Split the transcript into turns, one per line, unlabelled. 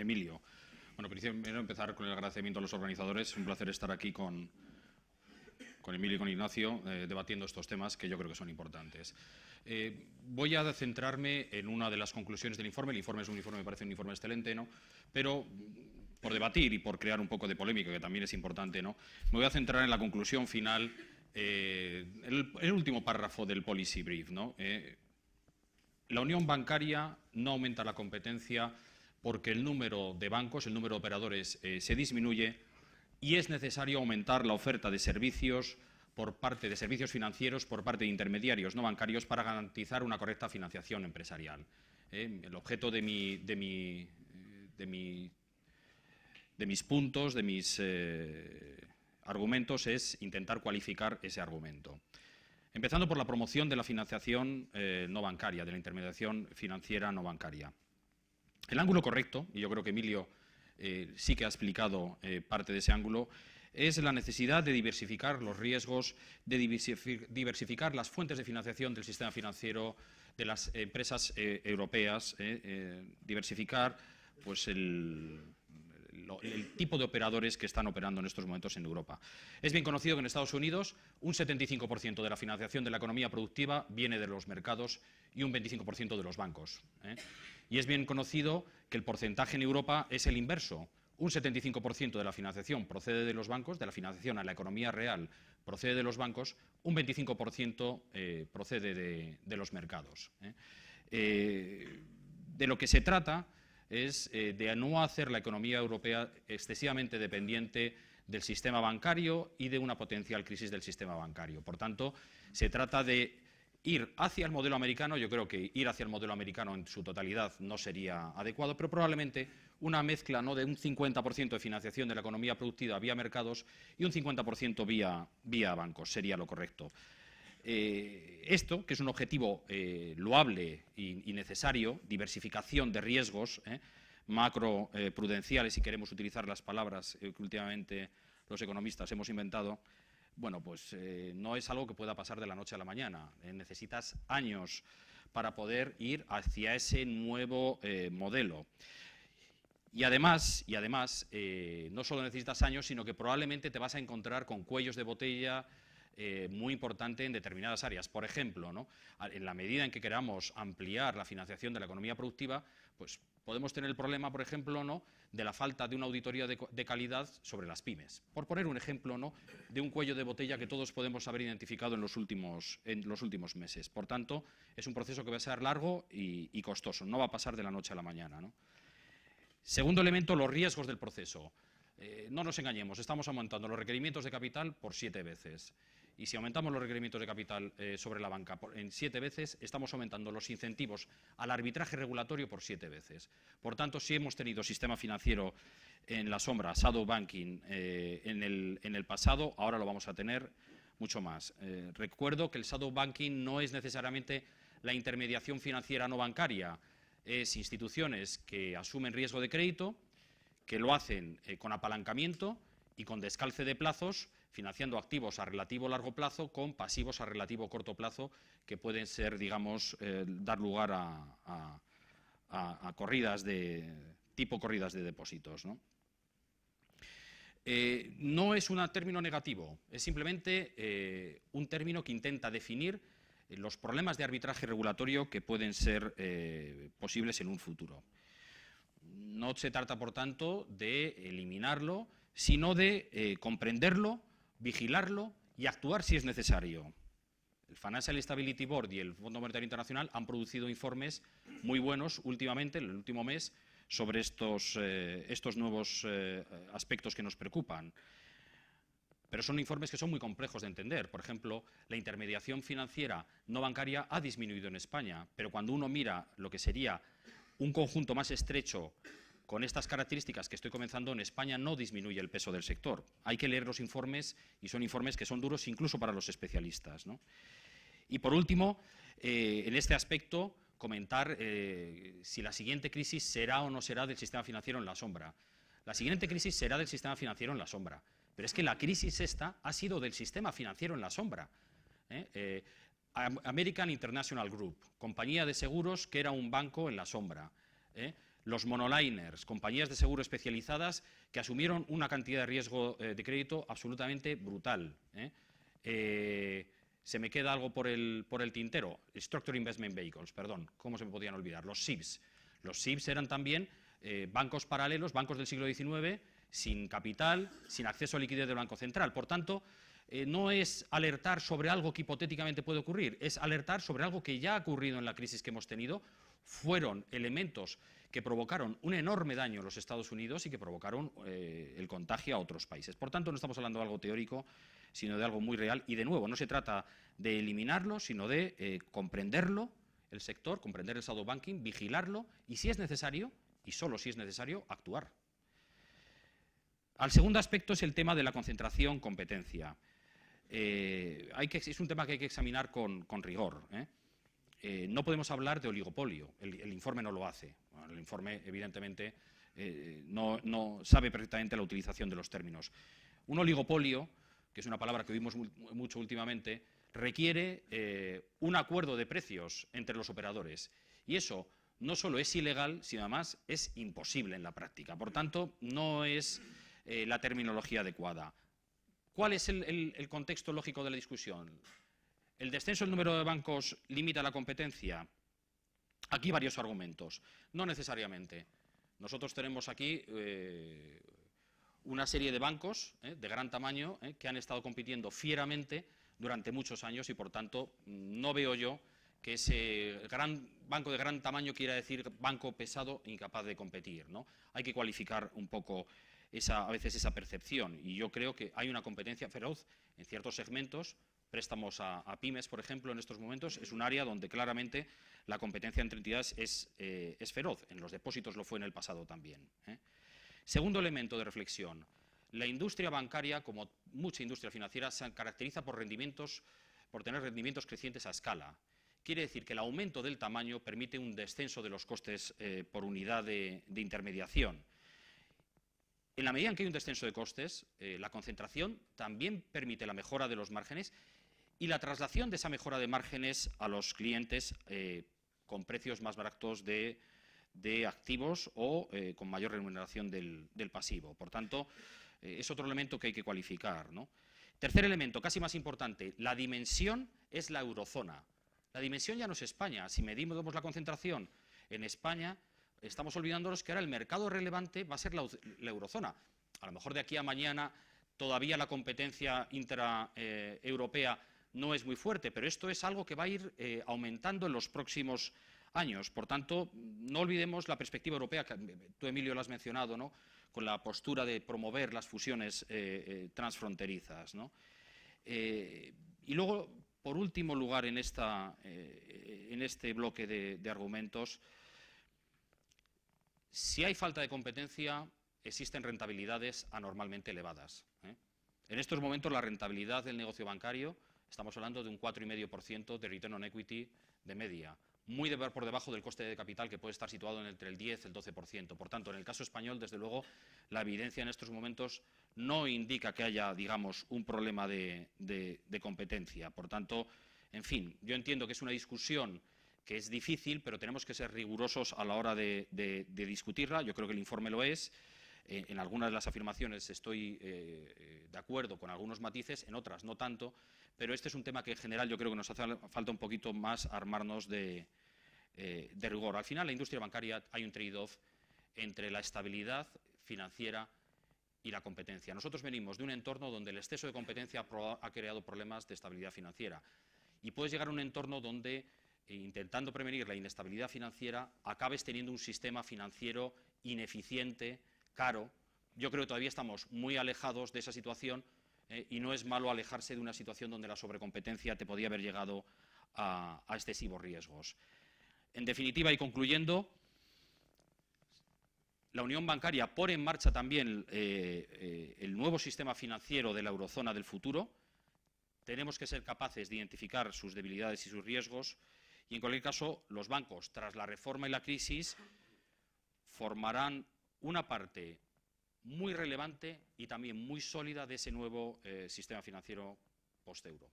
Emilio. Bueno, primero empezar con el agradecimiento a los organizadores. Un placer estar aquí con, con Emilio y con Ignacio eh, debatiendo estos temas que yo creo que son importantes. Eh, voy a centrarme en una de las conclusiones del informe. El informe es un informe, me parece un informe excelente, ¿no? Pero por debatir y por crear un poco de polémica, que también es importante, ¿no? Me voy a centrar en la conclusión final, eh, el, el, último párrafo del policy brief, ¿no? la unión bancaria no aumenta la competencia porque el número de bancos, el número de operadores eh, se disminuye y es necesario aumentar la oferta de servicios por parte de servicios financieros por parte de intermediarios no bancarios para garantizar una correcta financiación empresarial. Eh, el objeto de, mis puntos, de mis eh, argumentos, es intentar cualificar ese argumento. Empezando por la promoción de la financiación no bancaria, de la intermediación financiera no bancaria. El ángulo correcto, y yo creo que Emilio eh, sí que ha explicado eh, parte de ese ángulo, es la necesidad de diversificar los riesgos, de diversificar las fuentes de financiación del sistema financiero de las empresas eh, europeas, diversificar pues, el, el tipo de operadores que están operando en estos momentos en Europa. Es bien conocido que en Estados Unidos un 75% de la financiación de la economía productiva viene de los mercados y un 25% de los bancos. ¿eh? Y es bien conocido que el porcentaje en Europa es el inverso. Un 75% de la financiación procede de los bancos, de la financiación a la economía real procede de los bancos, un 25% eh, procede de, los mercados. ¿eh? de lo que se trata es eh, de no hacer la economía europea excesivamente dependiente del sistema bancario y de una potencial crisis del sistema bancario. Por tanto, se trata de ir hacia el modelo americano. Yo creo que ir hacia el modelo americano en su totalidad no sería adecuado, pero probablemente una mezcla ¿no? de un 50% de financiación de la economía productiva vía mercados y un 50% vía bancos sería lo correcto. Eh, esto, que es un objetivo eh, loable y, necesario, diversificación de riesgos eh, macro macroprudenciales, si queremos utilizar las palabras que últimamente los economistas hemos inventado, bueno, pues no es algo que pueda pasar de la noche a la mañana. necesitas años para poder ir hacia ese nuevo modelo. Y además, y además no solo necesitas años, sino que probablemente te vas a encontrar con cuellos de botella, eh, muy importante en determinadas áreas. Por ejemplo, en la medida en que queramos ampliar la financiación de la economía productiva, pues podemos tener el problema, por ejemplo, de la falta de una auditoría de, calidad sobre las pymes. Por poner un ejemplo de un cuello de botella que todos podemos haber identificado en los, últimos, en los últimos meses. Por tanto, es un proceso que va a ser largo y, costoso, no va a pasar de la noche a la mañana. Segundo elemento, los riesgos del proceso. Eh, no nos engañemos, estamos aumentando los requerimientos de capital por siete veces. Y si aumentamos los requerimientos de capital eh, sobre la banca en siete veces, estamos aumentando los incentivos al arbitraje regulatorio por siete veces. Por tanto, si hemos tenido sistema financiero en la sombra, shadow banking, eh, en, el, pasado, ahora lo vamos a tener mucho más. Eh, recuerdo que el shadow banking no es necesariamente la intermediación financiera no bancaria, es instituciones que asumen riesgo de crédito, que lo hacen con apalancamiento y con descalce de plazos financiando activos a relativo largo plazo con pasivos a relativo corto plazo que pueden ser, digamos, eh, dar lugar a, corridas de tipo corridas de depósitos. ¿no? Eh, es un término negativo, es simplemente eh, un término que intenta definir los problemas de arbitraje regulatorio que pueden ser posibles en un futuro. No se trata, por tanto, de eliminarlo, sino de comprenderlo vigilarlo y actuar si es necesario. El Financial Stability Board y el Fondo Monetario Internacional han producido informes muy buenos últimamente, en el último mes, sobre estos, eh, nuevos eh, aspectos que nos preocupan. Pero son informes que son muy complejos de entender. Por ejemplo, la intermediación financiera no bancaria ha disminuido en España, pero cuando uno mira lo que sería un conjunto más estrecho con estas características que estoy comenzando en España no disminuye el peso del sector. Hay que leer los informes y son informes que son duros incluso para los especialistas. Y por último, eh, en este aspecto, comentar eh, si la siguiente crisis será o no será del sistema financiero en la sombra. La siguiente crisis será del sistema financiero en la sombra. Pero es que la crisis esta ha sido del sistema financiero en la sombra. ¿eh? American International Group, compañía de seguros que era un banco en la sombra. ¿eh? los monoliners, compañías de seguro especializadas que asumieron una cantidad de riesgo eh, de crédito absolutamente brutal. ¿eh? Eh, se me queda algo por el, por el tintero, Structure Investment Vehicles, perdón, ¿cómo se me podían olvidar? Los SIBs. Los SIBs eran también bancos paralelos, bancos del siglo XIX, sin capital, sin acceso a liquidez del Banco Central. Por tanto, no es alertar sobre algo que hipotéticamente puede ocurrir, es alertar sobre algo que ya ha ocurrido en la crisis que hemos tenido. Fueron elementos que provocaron un enorme daño en los Estados Unidos y que provocaron eh, el contagio a otros países. Por tanto, no estamos hablando de algo teórico, sino de algo muy real. Y de nuevo, no se trata de eliminarlo, sino de eh, comprenderlo, el sector, comprender el shadow banking, vigilarlo y, si es necesario, y solo si es necesario, actuar. Al segundo aspecto es el tema de la concentración competencia. Eh, hay que, es un tema que hay que examinar con, rigor. no podemos hablar de oligopolio, el, informe no lo hace el informe evidentemente eh, no, sabe perfectamente la utilización de los términos. Un oligopolio, que es una palabra que oímos mucho últimamente, requiere eh, un acuerdo de precios entre los operadores. Y eso no solo es ilegal, sino además es imposible en la práctica. Por tanto, no es eh, la terminología adecuada. ¿Cuál es el contexto lógico de la discusión? ¿El descenso del número de bancos limita la competencia? Aquí varios argumentos. No necesariamente. Nosotros tenemos aquí eh, una serie de bancos eh, de gran tamaño eh, que han estado compitiendo fieramente durante muchos años y, por tanto, mm, no veo yo que ese gran banco de gran tamaño quiera decir banco pesado incapaz de competir. Hay que cualificar un poco a veces esa percepción y yo creo que hay una competencia feroz en ciertos segmentos préstamos a, pymes, por ejemplo, en estos momentos, es un área donde claramente la competencia entre entidades es, eh, feroz. En los depósitos lo fue en el pasado también. ¿eh? Segundo elemento de reflexión. La industria bancaria, como mucha industria financiera, se caracteriza por, rendimientos, por tener rendimientos crecientes a escala. Quiere decir que el aumento del tamaño permite un descenso de los costes eh, por unidad de, intermediación. En la medida en que hay un descenso de costes, la concentración también permite la mejora de los márgenes y la traslación de esa mejora de márgenes a los clientes eh, con precios más baratos de, activos o eh, con mayor remuneración del, pasivo. Por tanto, eh, es otro elemento que hay que cualificar. Tercer elemento, casi más importante, la dimensión es la eurozona. La dimensión ya no es España. Si medimos la concentración en España, estamos olvidándonos que ahora el mercado relevante va a ser la eurozona. A lo mejor de aquí a mañana todavía la competencia intraeuropea no es muy fuerte, pero esto es algo que va a ir eh, aumentando en los próximos años. Por tanto, no olvidemos la perspectiva europea, que eh, tú, Emilio, lo has mencionado, ¿no? con la postura de promover las fusiones eh, transfronterizas. y luego, por último lugar, en, este bloque de, argumentos, si hay falta de competencia, existen rentabilidades anormalmente elevadas. En estos momentos la rentabilidad del negocio bancario Estamos hablando de un 4,5% de return on equity de media, muy de, por debajo del coste de capital que puede estar situado entre el 10 y el 12%. Por tanto, en el caso español, desde luego, la evidencia en estos momentos no indica que haya, digamos, un problema de, competencia. Por tanto, en fin, yo entiendo que es una discusión que es difícil, pero tenemos que ser rigurosos a la hora de discutirla. Yo creo que el informe lo es en algunas de las afirmaciones estoy eh, eh, de acuerdo con algunos matices, en otras no tanto, pero este es un tema que en general yo creo que nos hace falta un poquito más armarnos eh, de, rigor. Al final, la industria bancaria hay un trade-off entre la estabilidad financiera y la competencia. Nosotros venimos de un entorno donde el exceso de competencia ha creado problemas de estabilidad financiera. Y puedes llegar a un entorno donde, intentando prevenir la inestabilidad financiera, acabes teniendo un sistema financiero ineficiente, caro, yo creo que todavía estamos muy alejados de esa situación eh, y no es malo alejarse de una situación donde la sobrecompetencia te podría haber llegado a, excesivos riesgos. En definitiva y concluyendo, la Unión Bancaria pone en marcha también eh, eh, el nuevo sistema financiero de la eurozona del futuro. Tenemos que ser capaces de identificar sus debilidades y sus riesgos. Y en cualquier caso, los bancos, tras la reforma y la crisis, formarán una parte muy relevante y también muy sólida de ese nuevo eh, sistema financiero post-euro.